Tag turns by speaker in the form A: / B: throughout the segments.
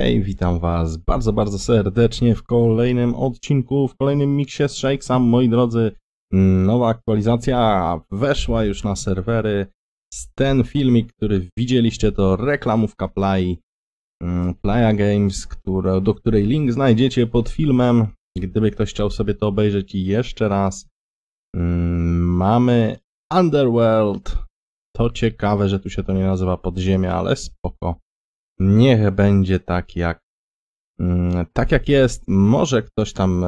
A: Hej, witam Was bardzo, bardzo serdecznie w kolejnym odcinku, w kolejnym miksie z Shakesam. Moi drodzy, nowa aktualizacja weszła już na serwery. Ten filmik, który widzieliście, to reklamówka Play, mm, Playa Games, które, do której link znajdziecie pod filmem, gdyby ktoś chciał sobie to obejrzeć I jeszcze raz. Mm, mamy Underworld. To ciekawe, że tu się to nie nazywa podziemia, ale spoko niech będzie tak jak, mm, tak jak jest. Może ktoś tam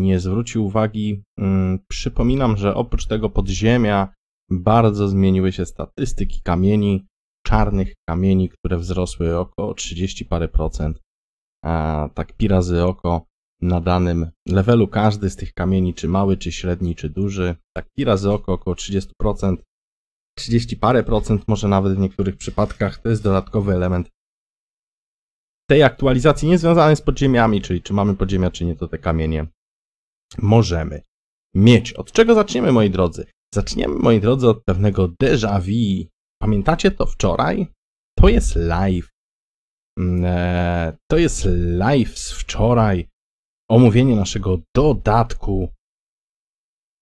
A: nie zwróci uwagi. Mm, przypominam, że oprócz tego podziemia bardzo zmieniły się statystyki kamieni, czarnych kamieni, które wzrosły około 30 parę procent. A tak pi razy oko na danym levelu każdy z tych kamieni, czy mały, czy średni, czy duży, tak pi razy oko około 30%, 30 parę procent, może nawet w niektórych przypadkach to jest dodatkowy element tej aktualizacji niezwiązanej z podziemiami, czyli czy mamy podziemia, czy nie, to te kamienie możemy mieć. Od czego zaczniemy, moi drodzy? Zaczniemy, moi drodzy, od pewnego déjà vu. Pamiętacie to wczoraj? To jest live. Mm, e, to jest live z wczoraj. Omówienie naszego dodatku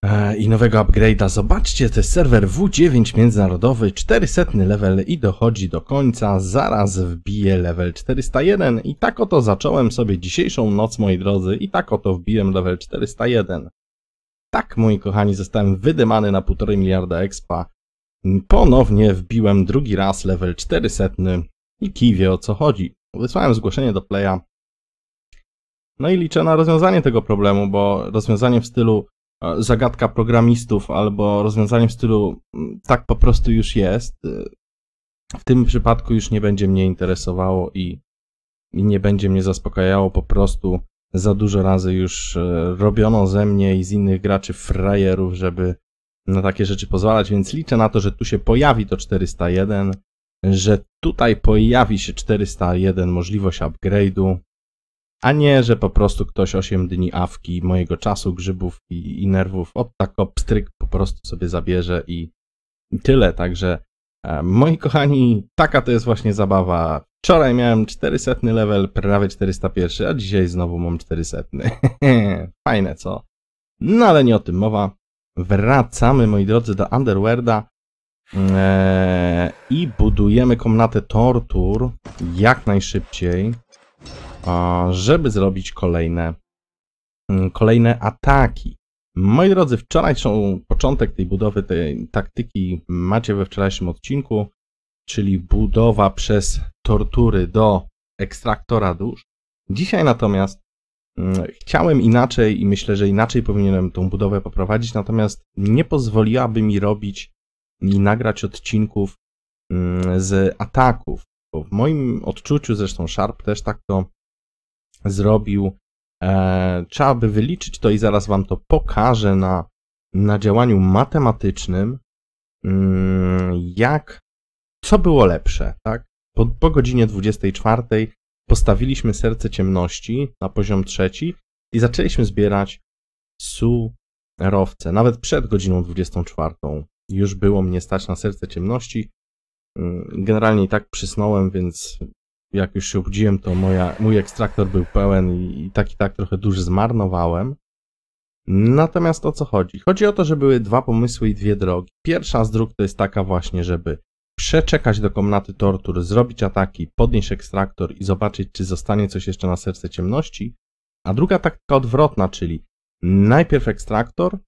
A: E, i nowego upgrade'a. Zobaczcie, to jest serwer W9 międzynarodowy, 400 level i dochodzi do końca, zaraz wbije level 401 i tak oto zacząłem sobie dzisiejszą noc, moi drodzy, i tak oto wbiłem level 401. Tak, moi kochani, zostałem wydymany na 1,5 miliarda expa. Ponownie wbiłem drugi raz level 400 i kij o co chodzi. Wysłałem zgłoszenie do playa. No i liczę na rozwiązanie tego problemu, bo rozwiązanie w stylu zagadka programistów albo rozwiązaniem w stylu mm, tak po prostu już jest, y, w tym przypadku już nie będzie mnie interesowało i, i nie będzie mnie zaspokajało po prostu za dużo razy już y, robiono ze mnie i z innych graczy frajerów, żeby na takie rzeczy pozwalać, więc liczę na to, że tu się pojawi to 401, że tutaj pojawi się 401 możliwość upgrade'u, a nie, że po prostu ktoś 8 dni awki mojego czasu, grzybów i, i nerwów od tako pstryk po prostu sobie zabierze i, i tyle. Także e, moi kochani, taka to jest właśnie zabawa. Wczoraj miałem 400 level, prawie 401, a dzisiaj znowu mam 400. Fajne co? No ale nie o tym mowa. Wracamy, moi drodzy, do Underworlda e, i budujemy komnatę tortur jak najszybciej żeby zrobić kolejne, mm, kolejne ataki. Moi drodzy, wczorajszą początek tej budowy, tej taktyki macie we wczorajszym odcinku, czyli budowa przez tortury do ekstraktora dusz. Dzisiaj natomiast mm, Chciałem inaczej i myślę, że inaczej powinienem tą budowę poprowadzić, natomiast nie pozwoliłaby mi robić i nagrać odcinków mm, z ataków. Bo w moim odczuciu, zresztą Sharp też tak to zrobił. E, trzeba by wyliczyć to i zaraz Wam to pokażę na, na działaniu matematycznym, mm, jak, co było lepsze, tak? Po, po godzinie 24 postawiliśmy serce ciemności na poziom trzeci i zaczęliśmy zbierać surowce. Nawet przed godziną 24 już było mnie stać na serce ciemności. Mm, generalnie i tak przysnąłem, więc jak już się obudziłem, to moja, mój ekstraktor był pełen i, i tak i tak trochę duży zmarnowałem. Natomiast o co chodzi? Chodzi o to, że były dwa pomysły i dwie drogi. Pierwsza z dróg to jest taka właśnie, żeby przeczekać do komnaty tortur, zrobić ataki, podnieść ekstraktor i zobaczyć, czy zostanie coś jeszcze na serce ciemności. A druga taktyka odwrotna, czyli najpierw ekstraktor,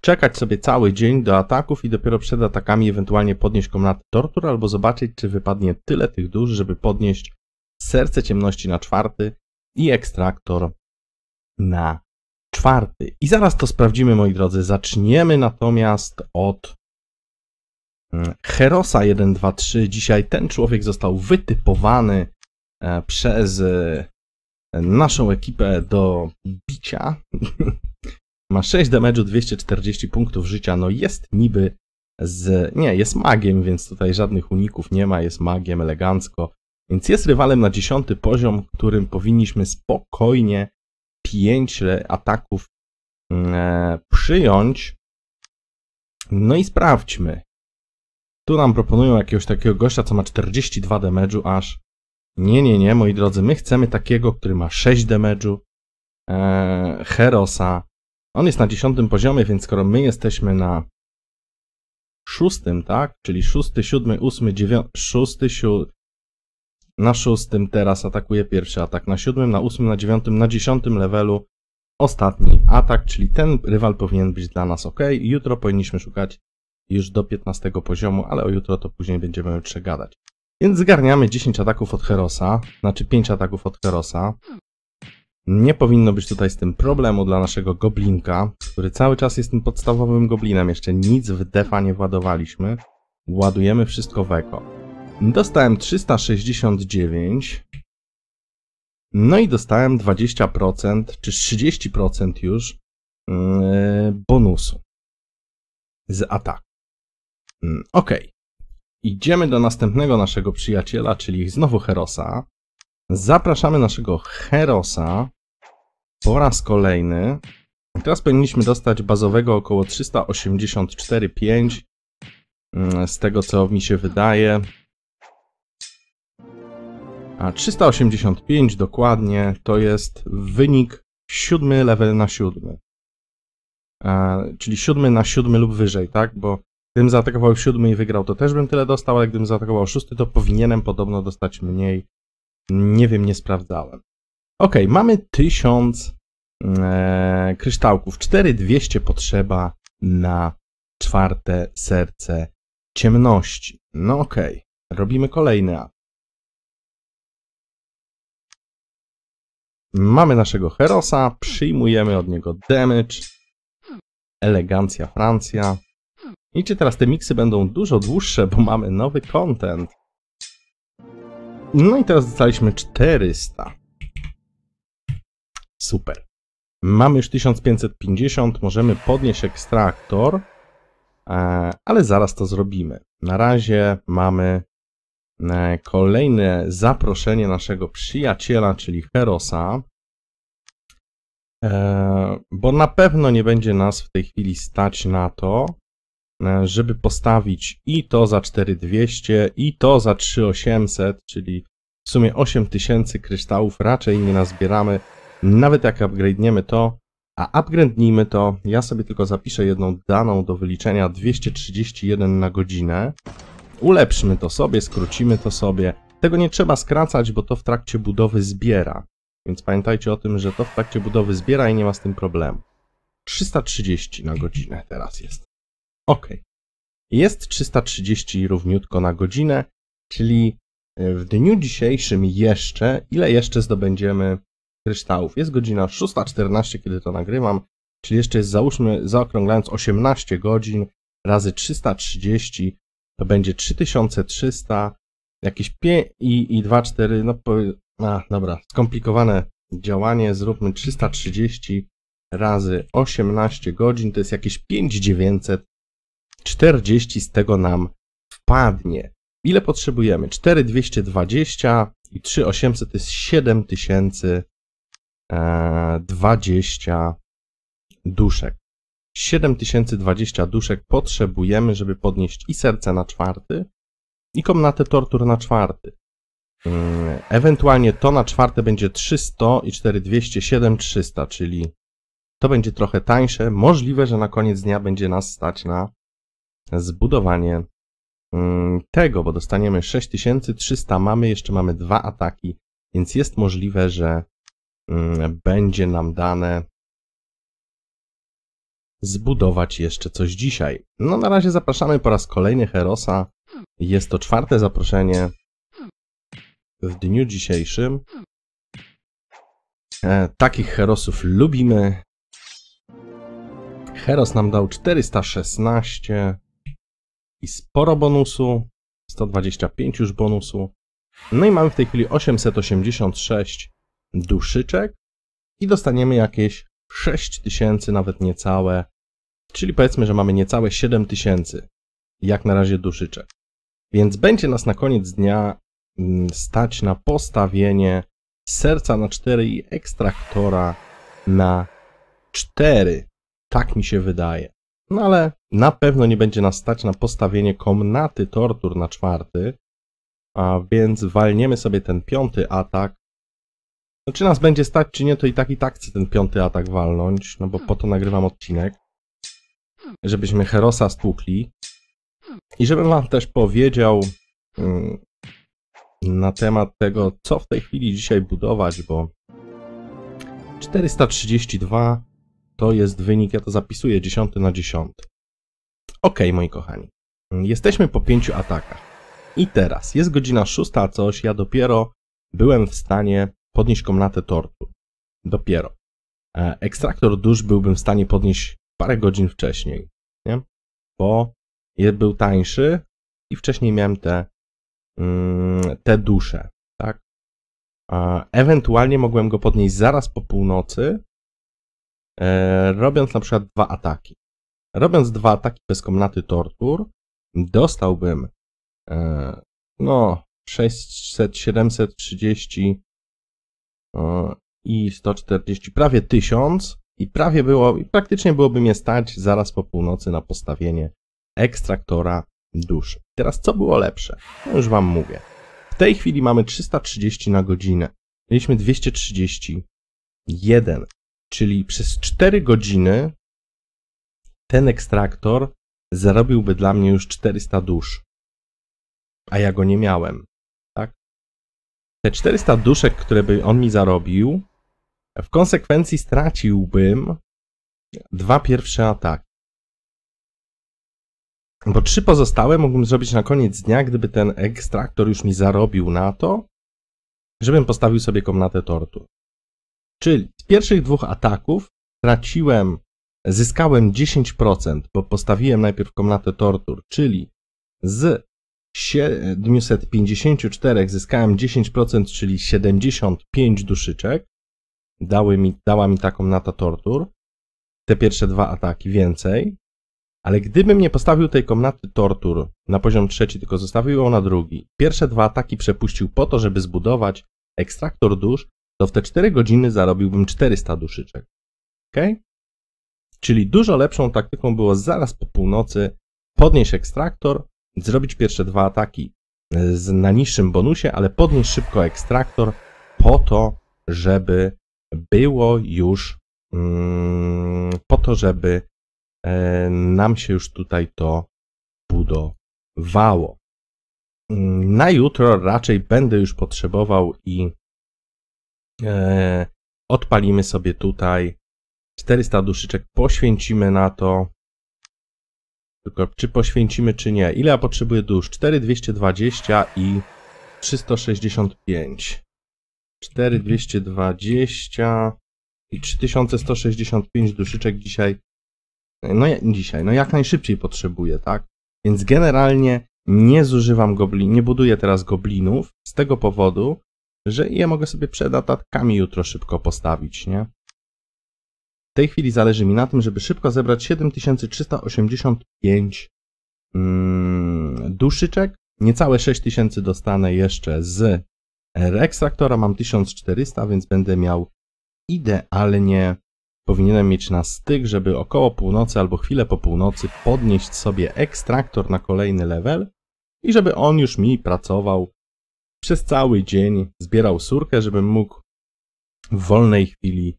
A: czekać sobie cały dzień do ataków i dopiero przed atakami ewentualnie podnieść komnaty tortur albo zobaczyć, czy wypadnie tyle tych dusz, żeby podnieść Serce Ciemności na czwarty i Ekstraktor na czwarty. I zaraz to sprawdzimy, moi drodzy. Zaczniemy natomiast od mm, Herosa 123. Dzisiaj ten człowiek został wytypowany e, przez e, naszą ekipę do bicia. Ma 6 damage'u, 240 punktów życia. No jest niby z... Nie, jest magiem, więc tutaj żadnych uników nie ma. Jest magiem elegancko. Więc jest rywalem na dziesiąty poziom, którym powinniśmy spokojnie pięć ataków mm, e, przyjąć. No i sprawdźmy. Tu nam proponują jakiegoś takiego gościa, co ma 42 damage'u aż. Nie, nie, nie, moi drodzy, my chcemy takiego, który ma 6 damage'u. Eee, Herosa. On jest na 10 poziomie, więc skoro my jesteśmy na szóstym, tak? Czyli szósty, siódmy, ósmy, dziewiąty, szósty, 7, na szóstym teraz atakuje pierwszy atak, na siódmym, na ósmym, na dziewiątym, na dziesiątym levelu ostatni atak, czyli ten rywal powinien być dla nas ok. Jutro powinniśmy szukać już do 15 poziomu, ale o jutro to później będziemy przegadać. Więc zgarniamy 10 ataków od Herosa, znaczy 5 ataków od Herosa. Nie powinno być tutaj z tym problemu dla naszego goblinka, który cały czas jest tym podstawowym goblinem. Jeszcze nic w defa nie władowaliśmy. Ładujemy wszystko w eko. Dostałem 369. No i dostałem 20% czy 30% już yy, bonusu z ataku. Mm, ok. Idziemy do następnego naszego przyjaciela, czyli znowu Herosa. Zapraszamy naszego Herosa po raz kolejny. Teraz powinniśmy dostać bazowego około 384,5 mm, z tego co mi się wydaje. A 385 dokładnie to jest wynik 7 level na 7. A, czyli 7 na 7 lub wyżej, tak? Bo gdybym zaatakował 7 i wygrał, to też bym tyle dostał, ale gdybym zaatakował 6, to powinienem podobno dostać mniej. Nie wiem, nie sprawdzałem. Ok, mamy 1000 e, kryształków. 4200 potrzeba na czwarte serce ciemności. No okej, robimy kolejny atak. Mamy naszego Herosa, przyjmujemy od niego damage, elegancja Francja. I czy teraz te miksy będą dużo dłuższe, bo mamy nowy content. No i teraz dostaliśmy 400. Super. Mamy już 1550, możemy podnieść ekstraktor, e, ale zaraz to zrobimy. Na razie mamy E, kolejne zaproszenie naszego przyjaciela, czyli Herosa, e, bo na pewno nie będzie nas w tej chwili stać na to, e, żeby postawić i to za 4200, i to za 3800, czyli w sumie 8000 kryształów raczej nie nazbieramy, nawet jak upgrade'niemy to, a upgrade'nijmy to, ja sobie tylko zapiszę jedną daną do wyliczenia 231 na godzinę, Ulepszmy to sobie, skrócimy to sobie. Tego nie trzeba skracać, bo to w trakcie budowy zbiera. Więc pamiętajcie o tym, że to w trakcie budowy zbiera i nie ma z tym problemu. 330 na godzinę teraz jest. Ok. Jest 330 równiutko na godzinę, czyli e, w dniu dzisiejszym jeszcze, ile jeszcze zdobędziemy kryształów. Jest godzina 6.14, kiedy to nagrywam, czyli jeszcze jest, załóżmy, zaokrąglając 18 godzin razy 330, to będzie 3300, jakieś 5 i, i 2, 4, no a, dobra, skomplikowane działanie, zróbmy 330 razy 18 godzin, to jest jakieś 5940 z tego nam wpadnie. Ile potrzebujemy? 4220 i 3800 to jest 7020 e, duszek. 7020 duszek potrzebujemy, żeby podnieść i serce na czwarty, i komnatę tortur na czwarty. Mm, ewentualnie to na czwarte będzie 300 i 4200 7300, czyli to będzie trochę tańsze. Możliwe, że na koniec dnia będzie nas stać na zbudowanie mm, tego, bo dostaniemy 6300, mamy jeszcze mamy dwa ataki, więc jest możliwe, że mm, będzie nam dane zbudować jeszcze coś dzisiaj. No na razie zapraszamy po raz kolejny Herosa. Jest to czwarte zaproszenie w dniu dzisiejszym. E, takich Herosów lubimy. Heros nam dał 416 i sporo bonusu. 125 już bonusu. No i mamy w tej chwili 886 duszyczek i dostaniemy jakieś 6000 tysięcy, nawet niecałe, czyli powiedzmy, że mamy niecałe 7000 tysięcy, jak na razie duszyczek. Więc będzie nas na koniec dnia mm, stać na postawienie serca na 4 i ekstraktora na 4. Tak mi się wydaje. No ale na pewno nie będzie nas stać na postawienie komnaty tortur na czwarty, a więc walniemy sobie ten piąty atak no, czy nas będzie stać, czy nie, to i tak i tak chcę ten piąty atak walnąć, no bo po to nagrywam odcinek. Żebyśmy Herosa stłukli. I żebym wam też powiedział mm, na temat tego, co w tej chwili dzisiaj budować, bo 432 to jest wynik, ja to zapisuję 10 na 10. Ok, moi kochani. Jesteśmy po pięciu atakach. I teraz, jest godzina 6 coś, ja dopiero byłem w stanie podnieść komnatę tortu. Dopiero. E, ekstraktor dusz byłbym w stanie podnieść parę godzin wcześniej, nie? bo był tańszy i wcześniej miałem te, mm, te dusze. Tak? Ewentualnie mogłem go podnieść zaraz po północy, e, robiąc na przykład dwa ataki. Robiąc dwa ataki bez komnaty tortur, dostałbym e, no 600, 730 i 140, prawie 1000 i prawie było, praktycznie byłoby mnie stać zaraz po północy na postawienie ekstraktora duszy. Teraz co było lepsze? No już wam mówię. W tej chwili mamy 330 na godzinę. Mieliśmy 231, czyli przez 4 godziny ten ekstraktor zarobiłby dla mnie już 400 dusz, a ja go nie miałem te 400 duszek, które by on mi zarobił, w konsekwencji straciłbym dwa pierwsze ataki. Bo trzy pozostałe mógłbym zrobić na koniec dnia, gdyby ten ekstraktor już mi zarobił na to, żebym postawił sobie komnatę tortur. Czyli z pierwszych dwóch ataków straciłem, zyskałem 10%, bo postawiłem najpierw komnatę tortur, czyli z 754 zyskałem 10%, czyli 75 duszyczek. Dały mi, dała mi taką nata tortur. Te pierwsze dwa ataki więcej. Ale gdybym nie postawił tej komnaty tortur na poziom trzeci, tylko zostawił ją na drugi, pierwsze dwa ataki przepuścił po to, żeby zbudować ekstraktor dusz, to w te 4 godziny zarobiłbym 400 duszyczek. Ok? Czyli dużo lepszą taktyką było zaraz po północy podnieść ekstraktor, zrobić pierwsze dwa ataki e, z, na niższym bonusie, ale podnieść szybko ekstraktor po to, żeby było już mm, po to, żeby e, nam się już tutaj to budowało. Mm, na jutro raczej będę już potrzebował i e, odpalimy sobie tutaj 400 duszyczek, poświęcimy na to tylko czy poświęcimy, czy nie. Ile ja potrzebuję dusz? 4220 i 365. 4220 i 3165 duszyczek dzisiaj. No dzisiaj, no jak najszybciej potrzebuję, tak? Więc generalnie nie zużywam goblin, nie buduję teraz goblinów z tego powodu, że je mogę sobie przed jutro szybko postawić, nie? tej chwili zależy mi na tym, żeby szybko zebrać 7385 mm, duszyczek. Niecałe 6000 dostanę jeszcze z ekstraktora. Mam 1400, więc będę miał idealnie. Powinienem mieć na styk, żeby około północy albo chwilę po północy podnieść sobie ekstraktor na kolejny level i żeby on już mi pracował przez cały dzień, zbierał surkę, żebym mógł w wolnej chwili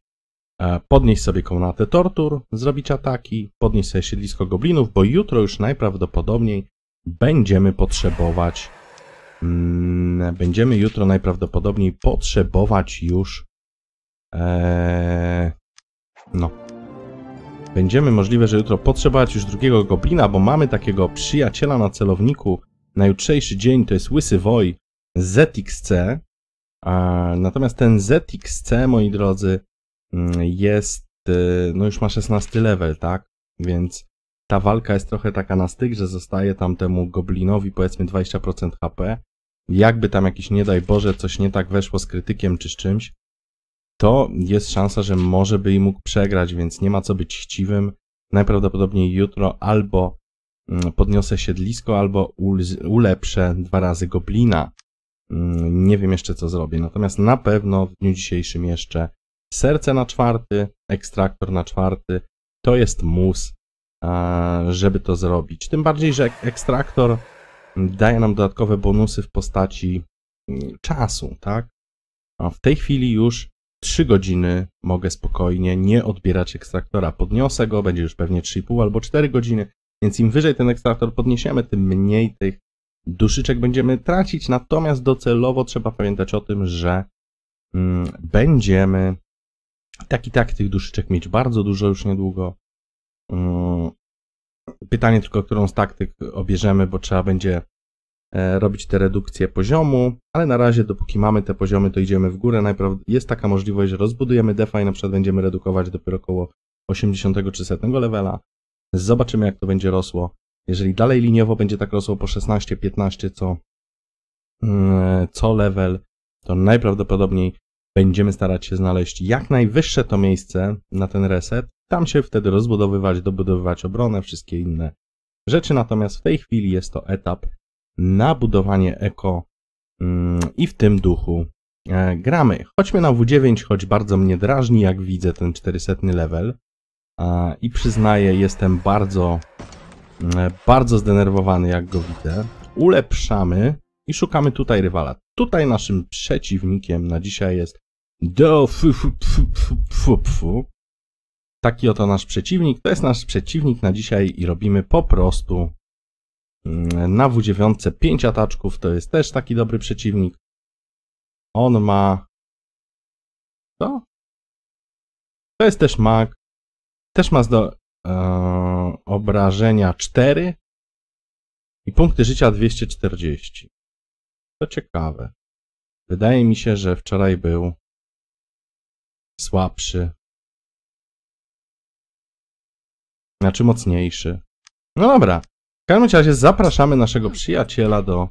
A: E, podnieść sobie komnatę tortur, zrobić ataki, podnieść sobie siedlisko goblinów, bo jutro już najprawdopodobniej będziemy potrzebować mm, będziemy jutro najprawdopodobniej potrzebować już ee, no będziemy możliwe, że jutro potrzebować już drugiego goblina, bo mamy takiego przyjaciela na celowniku na jutrzejszy dzień, to jest Łysy Woj ZXC natomiast ten ZXC, moi drodzy Mm, jest, y, no już ma 16 level, tak? Więc ta walka jest trochę taka na styk, że zostaje tam temu goblinowi powiedzmy 20% HP. Jakby tam jakiś, nie daj Boże, coś nie tak weszło z krytykiem czy z czymś, to jest szansa, że może by i mógł przegrać, więc nie ma co być chciwym. Najprawdopodobniej jutro albo mm, podniosę siedlisko, albo ulepszę dwa razy goblina. Mm, nie wiem jeszcze co zrobię, natomiast na pewno w dniu dzisiejszym jeszcze serce na czwarty, ekstraktor na czwarty. To jest mus, żeby to zrobić. Tym bardziej, że ekstraktor daje nam dodatkowe bonusy w postaci mm, czasu, tak? A w tej chwili już 3 godziny mogę spokojnie nie odbierać ekstraktora. Podniosę go, będzie już pewnie 3,5 albo 4 godziny, więc im wyżej ten ekstraktor podniesiemy, tym mniej tych duszyczek będziemy tracić. Natomiast docelowo trzeba pamiętać o tym, że mm, będziemy tak i tak tych duszyczek mieć bardzo dużo już niedługo. Mm. Pytanie tylko, którą z taktyk obierzemy, bo trzeba będzie e, robić te redukcje poziomu, ale na razie dopóki mamy te poziomy, to idziemy w górę. jest taka możliwość, że rozbudujemy defa i na przykład będziemy redukować dopiero około 80 czy 100 levela. Zobaczymy, jak to będzie rosło. Jeżeli dalej liniowo będzie tak rosło po 16-15 co, mm, co level, to najprawdopodobniej Będziemy starać się znaleźć jak najwyższe to miejsce na ten reset, tam się wtedy rozbudowywać, dobudowywać obronę, wszystkie inne rzeczy. Natomiast w tej chwili jest to etap na budowanie eko mm, i w tym duchu e, gramy. Chodźmy na W9, choć bardzo mnie drażni, jak widzę ten 400 level. I przyznaję, jestem bardzo, mm, bardzo zdenerwowany, jak go widzę. Ulepszamy i szukamy tutaj rywala. Tutaj naszym przeciwnikiem na dzisiaj jest do fu, fu, fu, fu, fu, fu. Taki oto nasz przeciwnik. To jest nasz przeciwnik na dzisiaj i robimy po prostu mm, na W9 5 ataczków. To jest też taki dobry przeciwnik. On ma... Co? To jest też mag. Też ma do e, obrażenia 4 i punkty życia 240. To ciekawe. Wydaje mi się, że wczoraj był słabszy. Znaczy mocniejszy. No dobra. W każdym razie zapraszamy naszego przyjaciela do,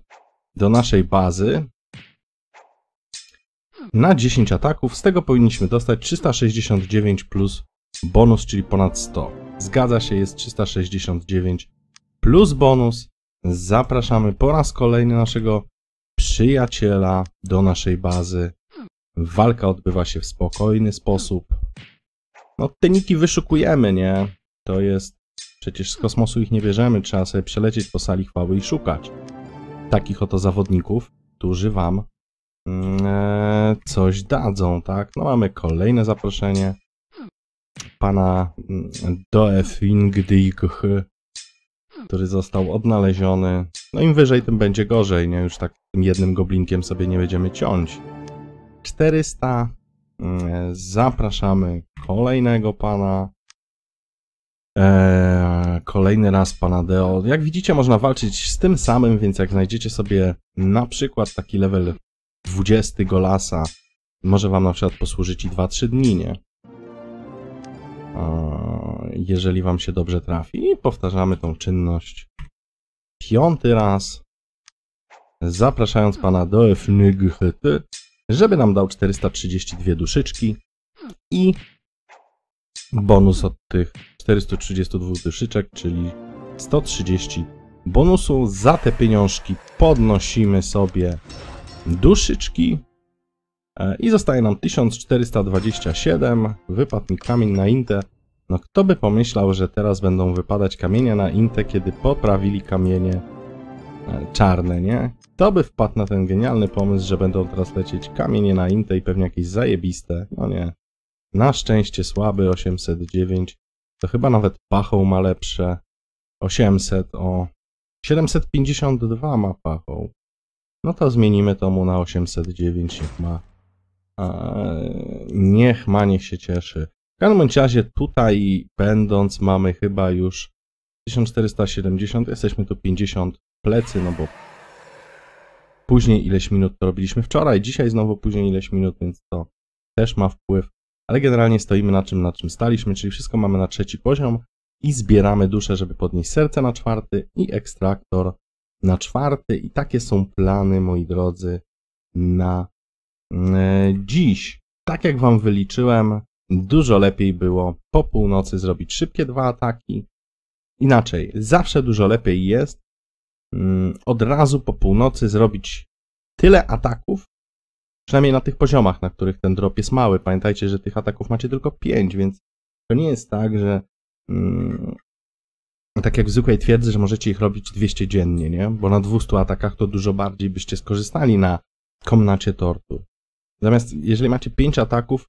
A: do naszej bazy. Na 10 ataków. Z tego powinniśmy dostać 369 plus bonus, czyli ponad 100. Zgadza się, jest 369 plus bonus. Zapraszamy po raz kolejny naszego przyjaciela do naszej bazy. Walka odbywa się w spokojny sposób. No, te niki wyszukujemy, nie? To jest... Przecież z kosmosu ich nie bierzemy, trzeba sobie przelecieć po sali chwały i szukać takich oto zawodników, którzy wam mm, e, coś dadzą, tak? No mamy kolejne zaproszenie pana mm, Doefingdich, który został odnaleziony. No im wyżej, tym będzie gorzej, nie? Już tak tym jednym goblinkiem sobie nie będziemy ciąć. 400. Mm, zapraszamy kolejnego pana. E, kolejny raz pana Deo. Jak widzicie, można walczyć z tym samym, więc jak znajdziecie sobie na przykład taki level 20 Golasa, może wam na przykład posłużyć i 2-3 dni, nie? E, jeżeli wam się dobrze trafi. I powtarzamy tą czynność piąty raz, zapraszając pana do FNGHT żeby nam dał 432 duszyczki i bonus od tych 432 duszyczek, czyli 130 bonusu. Za te pieniążki podnosimy sobie duszyczki e, i zostaje nam 1427. Wypadł mi kamień na Intę. No kto by pomyślał, że teraz będą wypadać kamienie na Intę, kiedy poprawili kamienie E, czarne, nie? To by wpadł na ten genialny pomysł, że będą teraz lecieć kamienie na Inte i pewnie jakieś zajebiste? No nie. Na szczęście słaby 809. To chyba nawet pachą ma lepsze. 800 o... 752 ma pachą. No to zmienimy to mu na 809, niech ma. Eee, niech ma, niech się cieszy. W każdym razie tutaj będąc mamy chyba już 1470, jesteśmy tu 50 plecy, no bo później ileś minut to robiliśmy wczoraj, dzisiaj znowu później ileś minut, więc to też ma wpływ. Ale generalnie stoimy na czym, na czym staliśmy, czyli wszystko mamy na trzeci poziom i zbieramy duszę, żeby podnieść serce na czwarty i ekstraktor na czwarty. I takie są plany, moi drodzy, na e, dziś. Tak jak Wam wyliczyłem, dużo lepiej było po północy zrobić szybkie dwa ataki. Inaczej, zawsze dużo lepiej jest Mm, od razu po północy zrobić tyle ataków, przynajmniej na tych poziomach, na których ten drop jest mały. Pamiętajcie, że tych ataków macie tylko 5, więc to nie jest tak, że mm, tak jak w zwykłej twierdzy, że możecie ich robić 200 dziennie, nie? Bo na 200 atakach to dużo bardziej byście skorzystali na komnacie tortu. Natomiast jeżeli macie 5 ataków,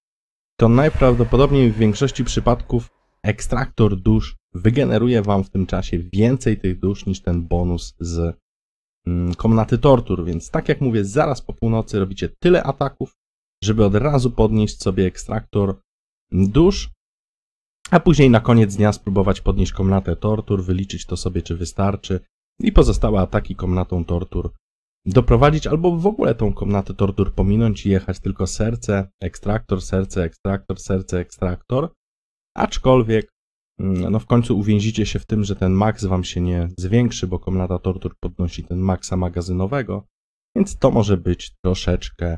A: to najprawdopodobniej w większości przypadków ekstraktor dusz wygeneruje Wam w tym czasie więcej tych dusz niż ten bonus z mm, komnaty tortur, więc tak jak mówię, zaraz po północy robicie tyle ataków, żeby od razu podnieść sobie ekstraktor dusz, a później na koniec dnia spróbować podnieść komnatę tortur, wyliczyć to sobie, czy wystarczy i pozostałe ataki komnatą tortur doprowadzić, albo w ogóle tą komnatę tortur pominąć i jechać tylko serce, ekstraktor, serce, ekstraktor, serce, ekstraktor aczkolwiek mm, no w końcu uwięzicie się w tym, że ten maks wam się nie zwiększy, bo komnata tortur podnosi ten maksa magazynowego, więc to może być troszeczkę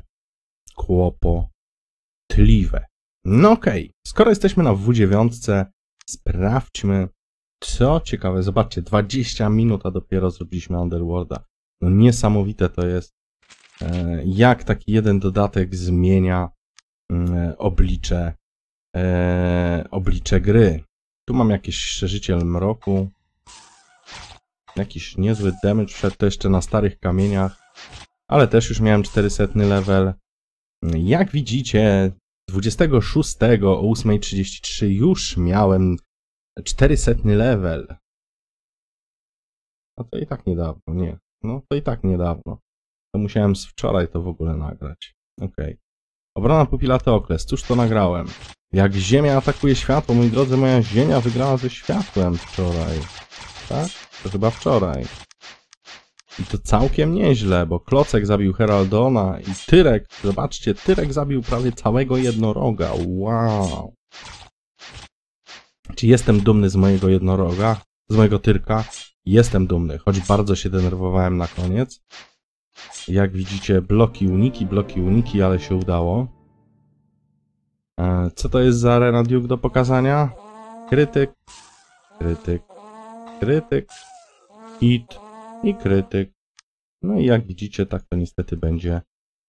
A: kłopotliwe. No okej, okay. skoro jesteśmy na W9, sprawdźmy co ciekawe. Zobaczcie, 20 minut, a dopiero zrobiliśmy Underworlda. No niesamowite to jest, e, jak taki jeden dodatek zmienia mm, oblicze e, oblicze gry. Tu mam jakiś szerzyciel mroku. Jakiś niezły damage wszedł, to jeszcze na starych kamieniach. Ale też już miałem 400 level. Jak widzicie, 26 o 8.33 już miałem 400 level. A to i tak niedawno, nie. No to i tak niedawno. To musiałem z wczoraj to w ogóle nagrać. Okej. Okay. Obrona pupila okres. Cóż to nagrałem? Jak Ziemia atakuje światło, moi drodzy, moja Ziemia wygrała ze światłem wczoraj. Tak? To chyba wczoraj. I to całkiem nieźle, bo Klocek zabił Heraldona i Tyrek, zobaczcie, Tyrek zabił prawie całego jednoroga. Wow! Czy jestem dumny z mojego jednoroga? Z mojego Tyrka? Jestem dumny, choć bardzo się denerwowałem na koniec. Jak widzicie, bloki uniki, bloki uniki, ale się udało. E, co to jest za arena Duke do pokazania? Krytyk, krytyk, krytyk, hit i krytyk. No i jak widzicie, tak to niestety będzie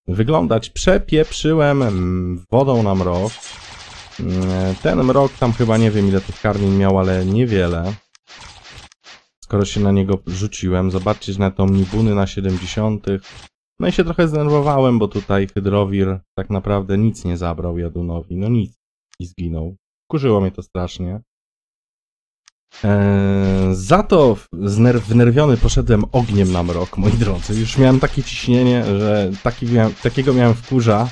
A: wyglądać. Przepieprzyłem wodą na mrok. Mm, ten mrok tam chyba nie wiem ile tych karmin miał, ale niewiele. Skoro się na niego rzuciłem, zobaczcie na to omnibuny na 70. No i się trochę zdenerwowałem, bo tutaj Hydrowir tak naprawdę nic nie zabrał Jadunowi, no nic. I zginął. Kurzyło mnie to strasznie. Eee, za to wnerwiony poszedłem ogniem na mrok, moi drodzy. Już miałem takie ciśnienie, że taki miałem, takiego miałem wkurza,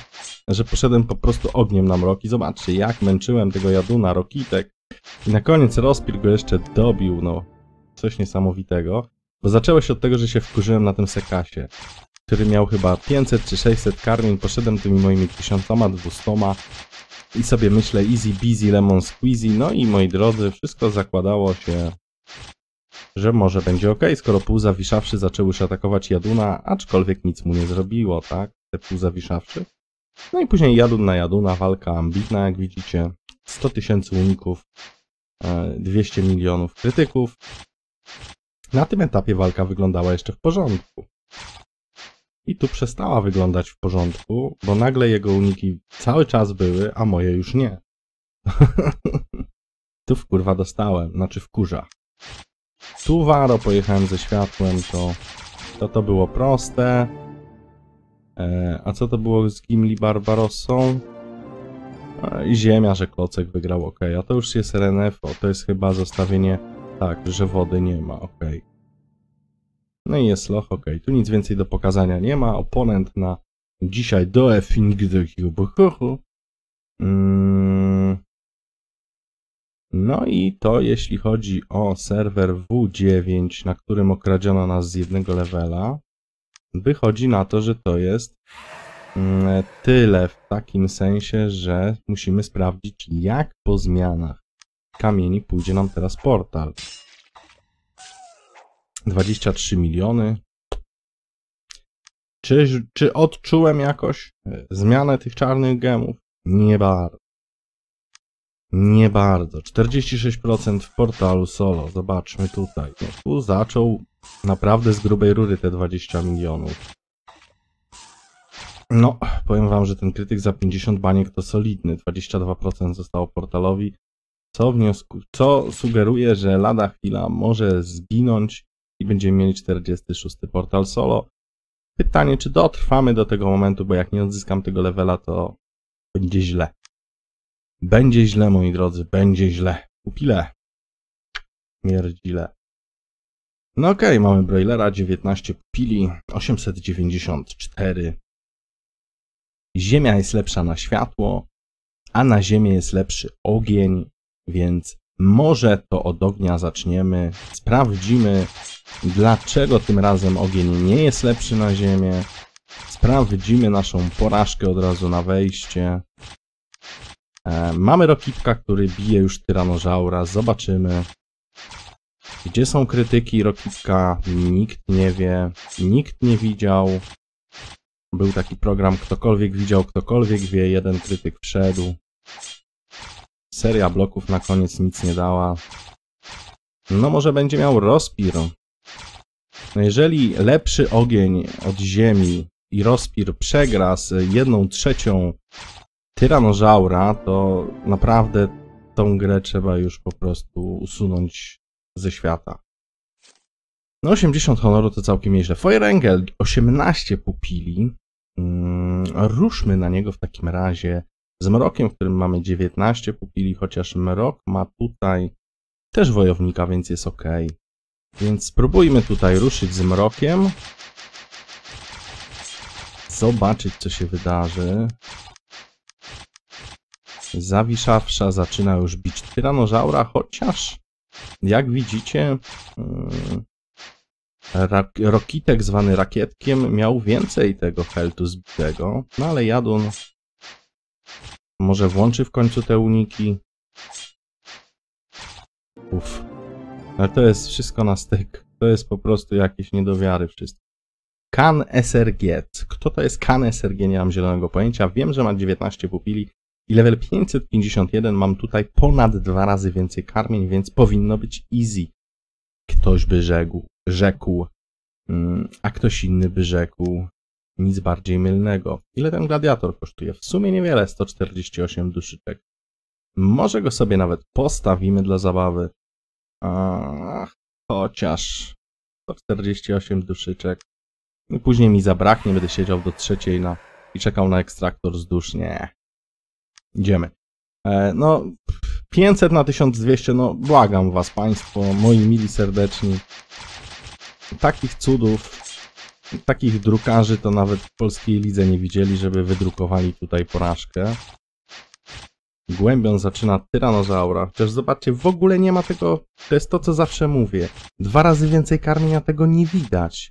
A: że poszedłem po prostu ogniem na mrok. I zobaczcie, jak męczyłem tego Jaduna, Rokitek. I na koniec Rospir go jeszcze dobił, no. Coś niesamowitego. Bo zaczęło się od tego, że się wkurzyłem na tym sekasie który miał chyba 500 czy 600 karmin. Poszedłem tymi moimi 1200 i sobie myślę easy busy lemon squeezy. No i moi drodzy, wszystko zakładało się, że może będzie ok, skoro pół zawiszawszy zaczęły atakować Jaduna, aczkolwiek nic mu nie zrobiło, tak? Te pół zawiszawszy. No i później Jadun na Jaduna, walka ambitna, jak widzicie. 100 tysięcy uników, 200 e, milionów krytyków. Na tym etapie walka wyglądała jeszcze w porządku. I tu przestała wyglądać w porządku, bo nagle jego uniki cały czas były, a moje już nie. tu w kurwa dostałem, znaczy w kurza. Tu waro pojechałem ze światłem, to to, to było proste. E, a co to było z Gimli Barbarossą? E, I ziemia, że klocek wygrał, ok. A to już jest Renefo, to jest chyba zostawienie... Tak, że wody nie ma, ok. No i jest loch, ok. Tu nic więcej do pokazania nie ma. Oponent na dzisiaj do Efingdykiubuchuchu. Mm. No i to jeśli chodzi o serwer W9, na którym okradziono nas z jednego levela, wychodzi na to, że to jest mm, tyle w takim sensie, że musimy sprawdzić jak po zmianach kamieni pójdzie nam teraz portal. 23 miliony. Czy, czy odczułem jakoś e, zmianę tych czarnych gemów? Nie bardzo. Nie bardzo. 46% w portalu solo. Zobaczmy tutaj. No, tu zaczął naprawdę z grubej rury te 20 milionów. No, powiem wam, że ten krytyk za 50 baniek to solidny. 22% zostało portalowi, co, wniosku, co sugeruje, że lada chwila może zginąć i będziemy mieli 46 portal solo. Pytanie, czy dotrwamy do tego momentu, bo jak nie odzyskam tego levela, to będzie źle. Będzie źle, moi drodzy, będzie źle. Upile. Mierdzile. No okej, okay, mamy broilera, 19 pili, 894. Ziemia jest lepsza na światło, a na ziemię jest lepszy ogień, więc może to od ognia zaczniemy. Sprawdzimy, dlaczego tym razem ogień nie jest lepszy na ziemię. Sprawdzimy naszą porażkę od razu na wejście. E, mamy Rokitka, który bije już Tyranożaura. Zobaczymy. Gdzie są krytyki Rokitka? Nikt nie wie. Nikt nie widział. Był taki program, ktokolwiek widział, ktokolwiek wie, jeden krytyk wszedł. Seria bloków na koniec nic nie dała. No może będzie miał rozpir. No jeżeli lepszy ogień od ziemi i rozpir przegra z jedną trzecią tyranożaura, to naprawdę tą grę trzeba już po prostu usunąć ze świata. No 80 honoru to całkiem nieźle. Feuerengel 18 pupili. Mm, ruszmy na niego w takim razie z Mrokiem, w którym mamy 19 pupili, chociaż Mrok ma tutaj też wojownika, więc jest ok. Więc spróbujmy tutaj ruszyć z Mrokiem. Zobaczyć, co się wydarzy. Zawiszawsza zaczyna już bić tyranożaura, chociaż jak widzicie mm, rak Rokitek zwany Rakietkiem miał więcej tego heltu zbitego, no ale Jadun może włączy w końcu te uniki? Uff. Ale to jest wszystko na styk. To jest po prostu jakieś niedowiary wszystko. Kan SRG. Kto to jest Kan SRG? Nie mam zielonego pojęcia. Wiem, że ma 19 pupili i level 551 mam tutaj ponad dwa razy więcej karmień, więc powinno być easy. Ktoś by rzekł, rzekł mm, a ktoś inny by rzekł, nic bardziej mylnego. Ile ten gladiator kosztuje? W sumie niewiele, 148 duszyczek. Może go sobie nawet postawimy dla zabawy. Ach, chociaż 148 duszyczek. I później mi zabraknie, będę siedział do trzeciej na, i czekał na ekstraktor z dusz. Nie. Idziemy. E, no, 500 na 1200, no błagam was państwo, moi mili serdeczni. Takich cudów takich drukarzy to nawet w polskiej lidze nie widzieli, żeby wydrukowali tutaj porażkę. Głębią zaczyna tyranozaura. Chociaż zobaczcie, w ogóle nie ma tego... To jest to, co zawsze mówię. Dwa razy więcej karmienia tego nie widać.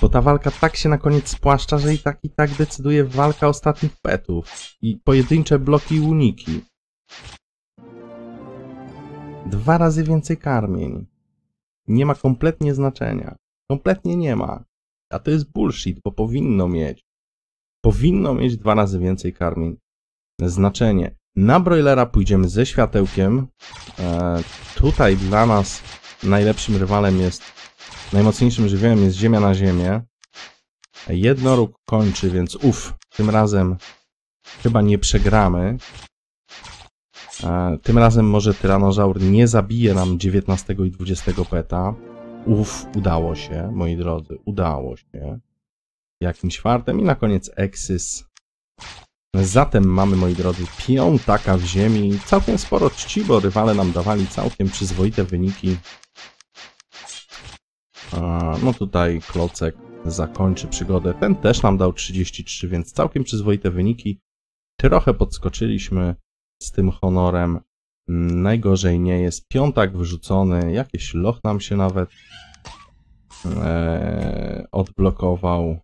A: Bo ta walka tak się na koniec spłaszcza, że i tak i tak decyduje walka ostatnich petów. I pojedyncze bloki i uniki. Dwa razy więcej karmień. Nie ma kompletnie znaczenia. Kompletnie nie ma. A to jest bullshit, bo powinno mieć. Powinno mieć dwa razy więcej karmin. Znaczenie. Na broilera pójdziemy ze światełkiem. E, tutaj dla nas najlepszym rywalem jest, najmocniejszym żywiołem jest ziemia na ziemię. Jednoruk kończy, więc uff, tym razem chyba nie przegramy. E, tym razem może tyranozaur nie zabije nam 19 i 20 peta. Uf, udało się, moi drodzy, udało się. Jakimś fartem i na koniec Exis. Zatem mamy, moi drodzy, piątaka w ziemi. Całkiem sporo czci, bo rywale nam dawali całkiem przyzwoite wyniki. A, no tutaj klocek zakończy przygodę. Ten też nam dał 33, więc całkiem przyzwoite wyniki. Trochę podskoczyliśmy z tym honorem. Najgorzej nie jest. Piątak wrzucony, jakiś loch nam się nawet e, odblokował.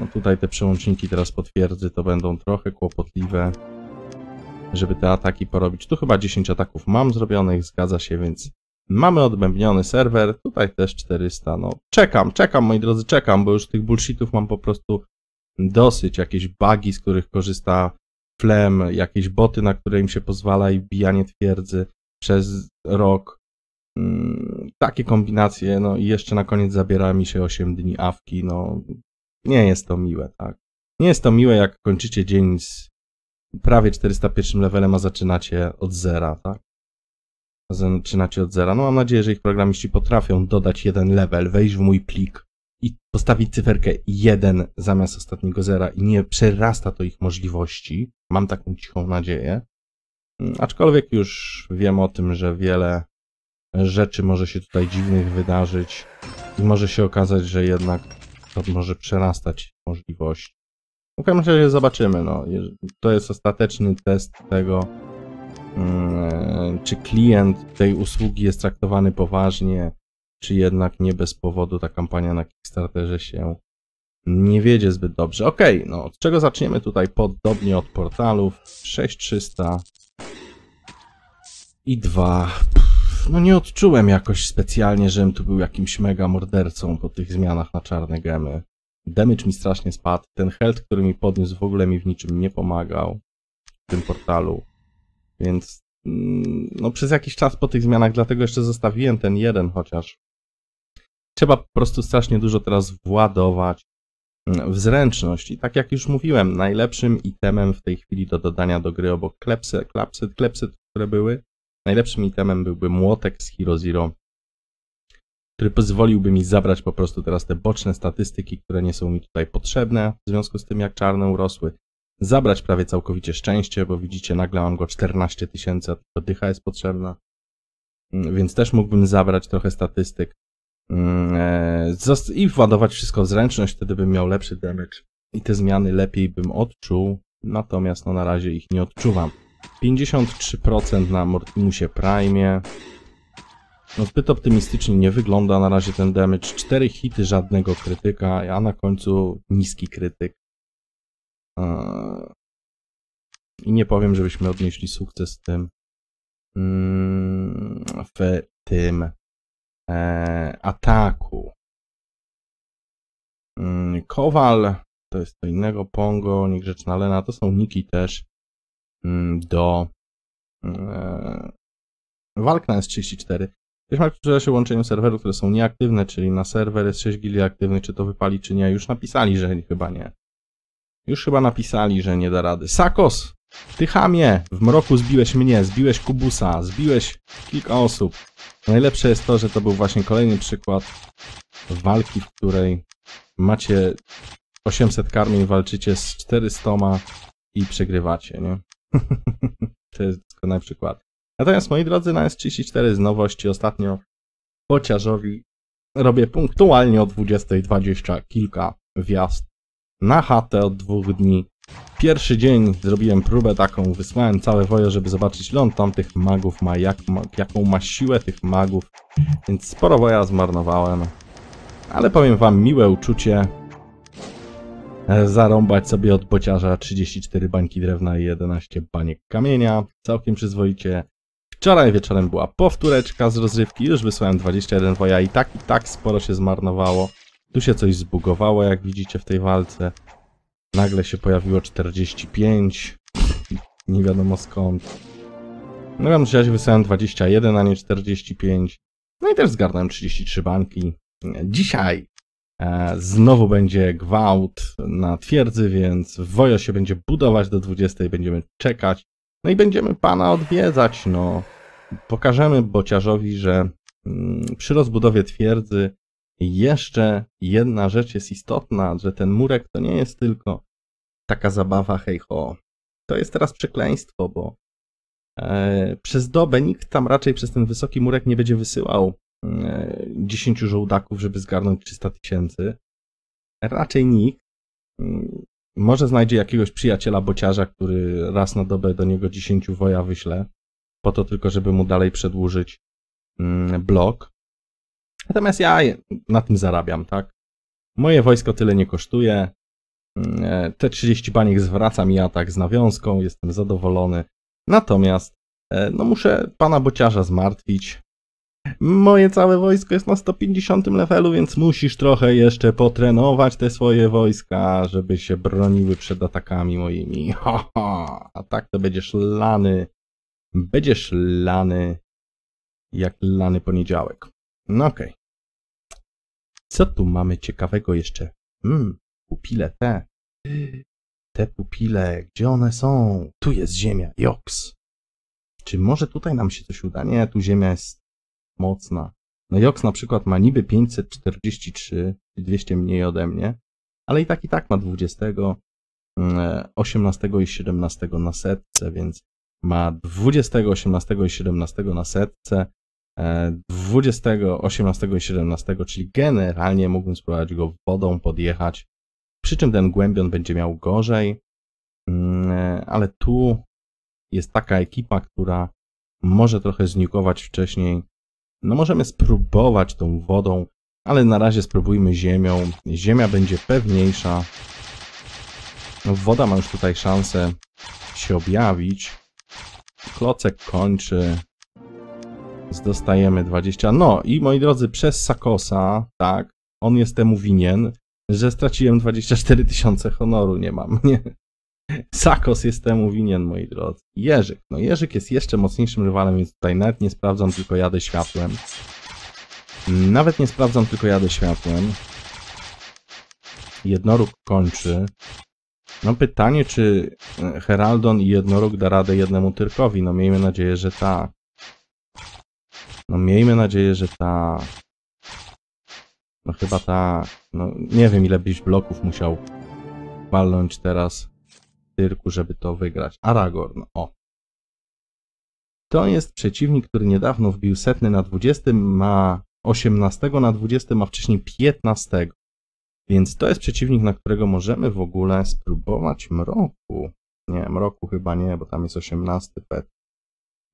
A: No tutaj te przełączniki teraz potwierdzę to będą trochę kłopotliwe, żeby te ataki porobić. Tu chyba 10 ataków mam zrobionych, zgadza się, więc mamy odbębniony serwer. Tutaj też 400, no czekam, czekam moi drodzy, czekam, bo już tych bullshitów mam po prostu dosyć. Jakieś bugi, z których korzysta flem, jakieś boty, na które im się pozwala i bijanie twierdzy przez rok. Mm, takie kombinacje, no i jeszcze na koniec zabiera mi się 8 dni awki, no nie jest to miłe, tak. Nie jest to miłe, jak kończycie dzień z prawie 401 levelem, a zaczynacie od zera, tak? Zaczynacie od zera. No mam nadzieję, że ich programiści potrafią dodać jeden level, wejść w mój plik, i postawić cyferkę 1 zamiast ostatniego zera i nie przerasta to ich możliwości. Mam taką cichą nadzieję. Mm, aczkolwiek już wiem o tym, że wiele rzeczy może się tutaj dziwnych wydarzyć i może się okazać, że jednak to może przerastać możliwości. W każdym razie zobaczymy. No. To jest ostateczny test tego, mm, e, czy klient tej usługi jest traktowany poważnie, czy jednak nie bez powodu ta kampania na Kickstarterze się nie wiedzie zbyt dobrze. Ok, no od czego zaczniemy tutaj? Podobnie od portalów 6300 i 2. no nie odczułem jakoś specjalnie, żebym tu był jakimś mega mordercą po tych zmianach na czarne gemy. Damage mi strasznie spadł. Ten health, który mi podniósł w ogóle mi w niczym nie pomagał w tym portalu. Więc mm, no przez jakiś czas po tych zmianach, dlatego jeszcze zostawiłem ten jeden chociaż Trzeba po prostu strasznie dużo teraz władować mm, w zręczność. I tak jak już mówiłem, najlepszym itemem w tej chwili do dodania do gry obok klepsy, klepsy, klepsy, które były, najlepszym itemem byłby młotek z Hero Zero, który pozwoliłby mi zabrać po prostu teraz te boczne statystyki, które nie są mi tutaj potrzebne, w związku z tym jak czarne urosły. Zabrać prawie całkowicie szczęście, bo widzicie, nagle mam go 14 tysięcy, a tylko dycha jest potrzebna. Mm, więc też mógłbym zabrać trochę statystyk. Mm, e, i władować wszystko w zręczność, wtedy bym miał lepszy damage i te zmiany lepiej bym odczuł, natomiast no, na razie ich nie odczuwam. 53% na Mortimusie Prime. No, zbyt optymistycznie nie wygląda na razie ten damage. 4 hity, żadnego krytyka, a na końcu niski krytyk. E, I nie powiem, żebyśmy odnieśli sukces mm, w tym, w tym e, ataku. Mm, Kowal to jest co innego, Pongo, Niegrzeczna Lena, to są niki też mm, do mm, e, walk na S34. Też ma się łączeniem serwerów, które są nieaktywne, czyli na serwer jest 6 gildii aktywnych, czy to wypali, czy nie. Już napisali, że chyba nie. Już chyba napisali, że nie da rady. Sakos ty chamie, w mroku zbiłeś mnie, zbiłeś Kubusa, zbiłeś kilka osób. Najlepsze jest to, że to był właśnie kolejny przykład walki, w której macie 800 i walczycie z 400 i przegrywacie, nie? to jest doskonały przykład. Natomiast moi drodzy, na S34 z nowości ostatnio pociarzowi robię punktualnie o 20.20 kilka wjazd na chatę od dwóch dni Pierwszy dzień zrobiłem próbę taką, wysłałem całe woje, żeby zobaczyć ile on tam tych magów ma, jak, ma, jaką ma siłę tych magów, więc sporo woja zmarnowałem. Ale powiem wam, miłe uczucie e, zarąbać sobie od bociarza 34 bańki drewna i 11 baniek kamienia, całkiem przyzwoicie. Wczoraj wieczorem była powtóreczka z rozrywki, już wysłałem 21 woja i tak i tak sporo się zmarnowało. Tu się coś zbugowało, jak widzicie w tej walce. Nagle się pojawiło 45. Nie wiadomo skąd. No że ja się wysłałem 21, a nie 45. No i też zgarnąłem 33 banki. Dzisiaj e, znowu będzie gwałt na twierdzy, więc Wojo się będzie budować do 20, będziemy czekać. No i będziemy pana odwiedzać, no. Pokażemy bociarzowi, że mm, przy rozbudowie twierdzy jeszcze jedna rzecz jest istotna, że ten murek to nie jest tylko taka zabawa hej ho. To jest teraz przekleństwo, bo e, przez dobę nikt tam raczej przez ten wysoki murek nie będzie wysyłał e, 10 żołdaków, żeby zgarnąć 300 tysięcy. Raczej nikt. Mm, może znajdzie jakiegoś przyjaciela bociarza, który raz na dobę do niego 10 woja wyśle, po to tylko, żeby mu dalej przedłużyć mm, blok. Natomiast ja na tym zarabiam, tak? Moje wojsko tyle nie kosztuje. Mm, te 30 baniek zwracam ja tak z nawiązką, jestem zadowolony. Natomiast, e, no muszę pana bociarza zmartwić. Moje całe wojsko jest na 150 levelu, więc musisz trochę jeszcze potrenować te swoje wojska, żeby się broniły przed atakami moimi. Ho, ho. A tak to będziesz lany. Będziesz lany jak lany poniedziałek. No okej. Okay. Co tu mamy ciekawego jeszcze? Hmm, pupile te. Te pupile, gdzie one są? Tu jest ziemia, Joks. Czy może tutaj nam się coś uda? Nie, tu ziemia jest mocna. No Joks na przykład ma niby 543, 200 mniej ode mnie, ale i tak i tak ma 20, 18 mm, e, i 17 na setce, więc ma 20, 18 i 17 na setce, 20, e, 18 i 17, czyli generalnie mógłbym spróbować go wodą podjechać, przy czym ten głębion będzie miał gorzej, mm, e, ale tu jest taka ekipa, która może trochę zniukować wcześniej. No możemy spróbować tą wodą, ale na razie spróbujmy ziemią. Ziemia będzie pewniejsza. No, woda ma już tutaj szansę się objawić. Klocek kończy dostajemy 20. No i moi drodzy, przez Sakosa, tak, on jest temu winien, że straciłem 24 tysiące honoru, nie mam, nie? Sakos jest temu winien, moi drodzy. Jerzyk. No Jerzyk jest jeszcze mocniejszym rywalem, więc tutaj nawet nie sprawdzam, tylko jadę światłem. Nawet nie sprawdzam, tylko jadę światłem. Jednoruk kończy. No pytanie, czy Heraldon i Jednoruk da radę jednemu Tyrkowi? No miejmy nadzieję, że tak. No miejmy nadzieję, że ta... No chyba ta... No nie wiem ile byś bloków musiał walnąć teraz w cyrku, żeby to wygrać. Aragorn, o. To jest przeciwnik, który niedawno wbił setny na 20, ma 18 na 20, a wcześniej 15. Więc to jest przeciwnik, na którego możemy w ogóle spróbować mroku. Nie, mroku chyba nie, bo tam jest 18 pet.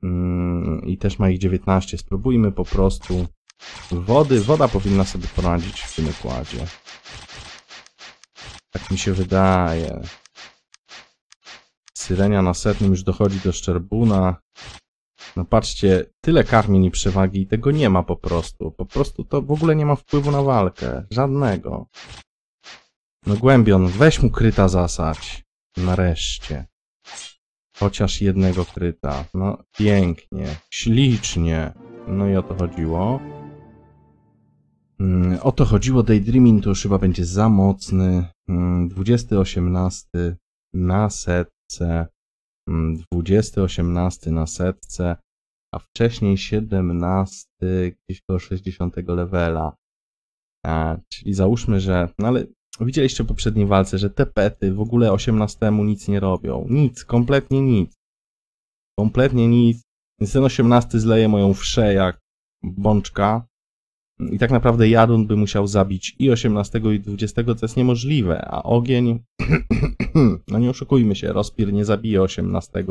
A: Mm, i też ma ich 19. Spróbujmy po prostu wody. Woda powinna sobie poradzić w tym układzie. Tak mi się wydaje. Syrenia na setnym już dochodzi do Szczerbuna. No patrzcie, tyle karmi i przewagi i tego nie ma po prostu. Po prostu to w ogóle nie ma wpływu na walkę. Żadnego. No głębion, weź mu kryta zasać. Nareszcie. Chociaż jednego kryta. No, pięknie. Ślicznie. No i o to chodziło. Mm, o to chodziło. Daydreaming to już chyba będzie za mocny. Mm, osiemnasty na setce. Mm, osiemnasty na setce. A wcześniej 17 gdzieś do 60 levela. A, tak, czyli załóżmy, że... No ale Widzieliście w poprzedniej walce, że te pety w ogóle 18 nic nie robią. Nic, kompletnie nic. Kompletnie nic. Więc ten 18 zleje moją wszę jak bączka. I tak naprawdę Jarun by musiał zabić i 18 i 20, co jest niemożliwe, a ogień, no nie oszukujmy się, rozpir nie zabije 18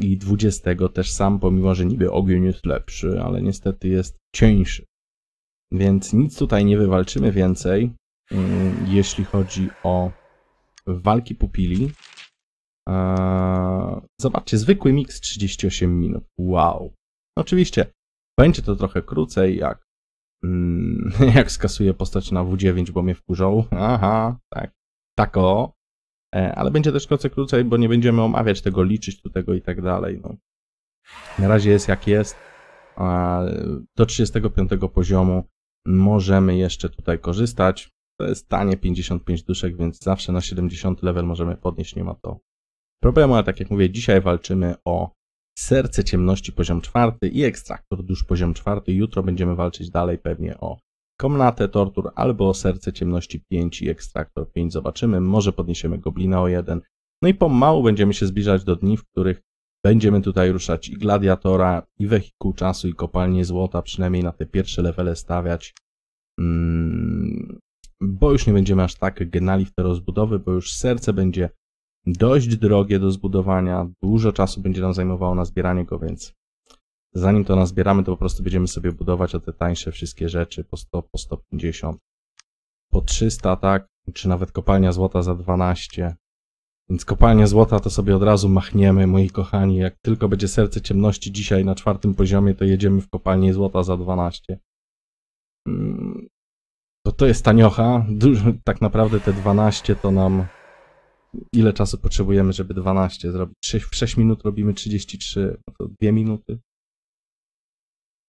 A: i 20 też sam, pomimo że niby ogień jest lepszy, ale niestety jest cieńszy. Więc nic tutaj nie wywalczymy więcej. Mm, jeśli chodzi o walki pupili. E, zobaczcie, zwykły mix 38 minut. Wow. Oczywiście, będzie to trochę krócej, jak, mm, jak skasuję postać na W9, bo mnie wkurzą. Aha, tak. Tako. E, ale będzie też trochę krócej, bo nie będziemy omawiać tego, liczyć tu tego i tak dalej. No. Na razie jest jak jest. Do 35 poziomu możemy jeszcze tutaj korzystać. To jest tanie 55 duszek, więc zawsze na 70 level możemy podnieść, nie ma to problemu, ale tak jak mówię, dzisiaj walczymy o Serce Ciemności poziom czwarty i Ekstraktor Dusz poziom czwarty. Jutro będziemy walczyć dalej pewnie o Komnatę Tortur albo o Serce Ciemności 5 i Ekstraktor 5. Zobaczymy, może podniesiemy Goblina o jeden. No i pomału będziemy się zbliżać do dni, w których będziemy tutaj ruszać i Gladiatora, i Wehikuł Czasu, i Kopalnię Złota, przynajmniej na te pierwsze levele stawiać. Mm, bo już nie będziemy aż tak genali w te rozbudowy, bo już serce będzie dość drogie do zbudowania, dużo czasu będzie nam zajmowało na zbieranie go, więc zanim to nazbieramy, to po prostu będziemy sobie budować o te tańsze wszystkie rzeczy po 100, po 150, po 300, tak? Czy nawet kopalnia złota za 12. Więc kopalnia złota to sobie od razu machniemy, moi kochani. Jak tylko będzie serce ciemności dzisiaj na czwartym poziomie, to jedziemy w kopalnię złota za 12. No to jest taniocha. tak naprawdę te 12 to nam... Ile czasu potrzebujemy, żeby 12 zrobić? 6, w 6 minut robimy 33, no to 2 minuty.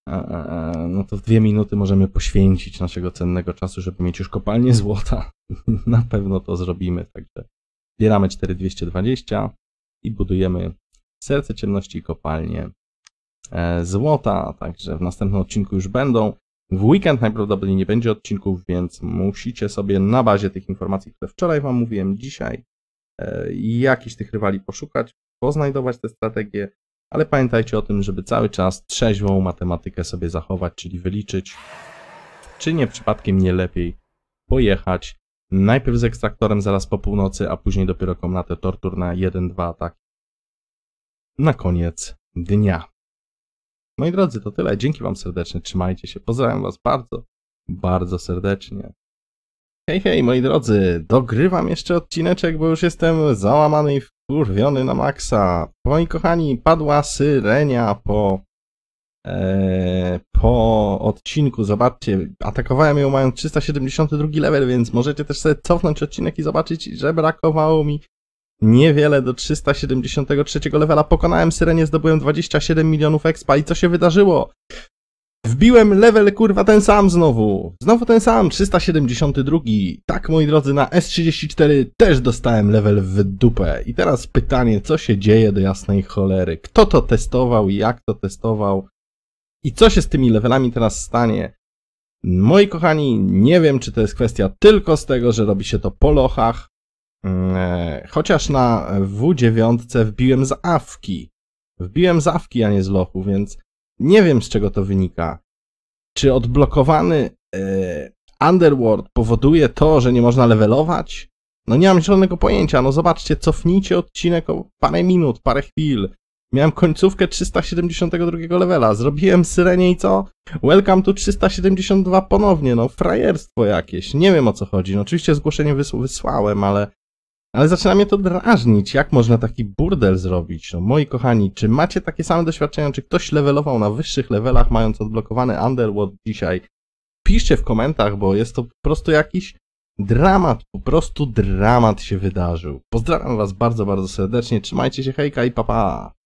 A: E, e, e, no to w 2 minuty możemy poświęcić naszego cennego czasu, żeby mieć już kopalnię złota. Na pewno to zrobimy, także zbieramy 4220 i budujemy serce ciemności i kopalnię złota, także w następnym odcinku już będą. W weekend najprawdopodobniej nie będzie odcinków, więc musicie sobie na bazie tych informacji, które wczoraj Wam mówiłem, dzisiaj, e, jakichś tych rywali poszukać, poznajdować te strategie, ale pamiętajcie o tym, żeby cały czas trzeźwą matematykę sobie zachować, czyli wyliczyć, czy nie przypadkiem nie lepiej pojechać najpierw z ekstraktorem zaraz po północy, a później dopiero komnatę tortur na 1-2 ataki na koniec dnia. Moi drodzy, to tyle. Dzięki Wam serdecznie. Trzymajcie się. Pozdrawiam Was bardzo, bardzo serdecznie. Hej, hej, moi drodzy. Dogrywam jeszcze odcineczek, bo już jestem załamany i wkurwiony na maksa. Moi kochani, padła syrenia po e, po odcinku, zobaczcie, atakowałem ją mając 372 level, więc możecie też sobie cofnąć odcinek i zobaczyć, że brakowało mi niewiele do 373 levela. Pokonałem Syrenię, zdobyłem 27 milionów expa i co się wydarzyło? Wbiłem level, kurwa, ten sam znowu. Znowu ten sam, 372. Tak, moi drodzy, na S34 też dostałem level w dupę. I teraz pytanie, co się dzieje do jasnej cholery? Kto to testował i jak to testował? I co się z tymi levelami teraz stanie? Moi kochani, nie wiem, czy to jest kwestia tylko z tego, że robi się to po lochach, Mm, e, chociaż na W9 wbiłem z awki. Wbiłem z awki, a nie z lochu, więc nie wiem z czego to wynika. Czy odblokowany e, Underworld powoduje to, że nie można levelować? No nie mam żadnego pojęcia. No zobaczcie, cofnijcie odcinek o parę minut, parę chwil. Miałem końcówkę 372 levela, zrobiłem syrenię i co? Welcome to 372 ponownie, no frajerstwo jakieś, nie wiem o co chodzi. No oczywiście zgłoszenie wysłałem, ale ale zaczyna mnie to drażnić, jak można taki burdel zrobić. No, moi kochani, czy macie takie same doświadczenia, czy ktoś levelował na wyższych levelach, mając odblokowany Underworld dzisiaj? Piszcie w komentarz, bo jest to po prostu jakiś dramat, po prostu dramat się wydarzył. Pozdrawiam was bardzo, bardzo serdecznie, trzymajcie się, hejka i papa! Pa.